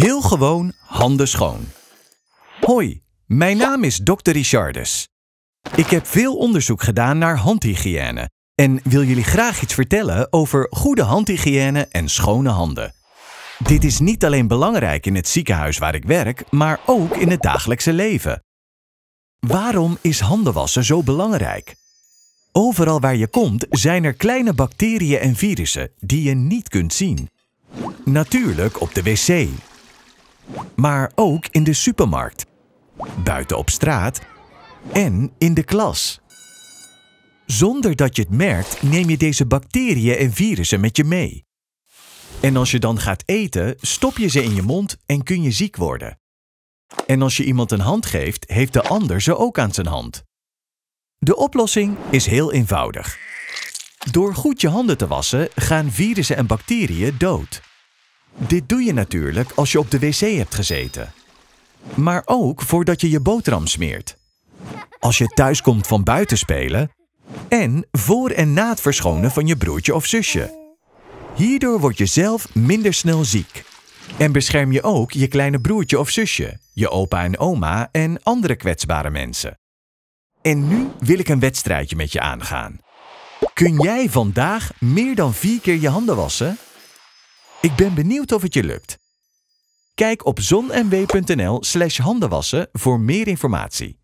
Heel gewoon handen schoon. Hoi, mijn naam is Dr. Richardus. Ik heb veel onderzoek gedaan naar handhygiëne en wil jullie graag iets vertellen over goede handhygiëne en schone handen. Dit is niet alleen belangrijk in het ziekenhuis waar ik werk, maar ook in het dagelijkse leven. Waarom is handenwassen zo belangrijk? Overal waar je komt zijn er kleine bacteriën en virussen die je niet kunt zien. Natuurlijk op de wc, maar ook in de supermarkt, buiten op straat en in de klas. Zonder dat je het merkt, neem je deze bacteriën en virussen met je mee. En als je dan gaat eten, stop je ze in je mond en kun je ziek worden. En als je iemand een hand geeft, heeft de ander ze ook aan zijn hand. De oplossing is heel eenvoudig. Door goed je handen te wassen gaan virussen en bacteriën dood. Dit doe je natuurlijk als je op de wc hebt gezeten. Maar ook voordat je je boterham smeert. Als je thuis komt van buiten spelen. En voor en na het verschonen van je broertje of zusje. Hierdoor word je zelf minder snel ziek. En bescherm je ook je kleine broertje of zusje, je opa en oma en andere kwetsbare mensen. En nu wil ik een wedstrijdje met je aangaan. Kun jij vandaag meer dan vier keer je handen wassen? Ik ben benieuwd of het je lukt. Kijk op zonmw.nl slash handenwassen voor meer informatie.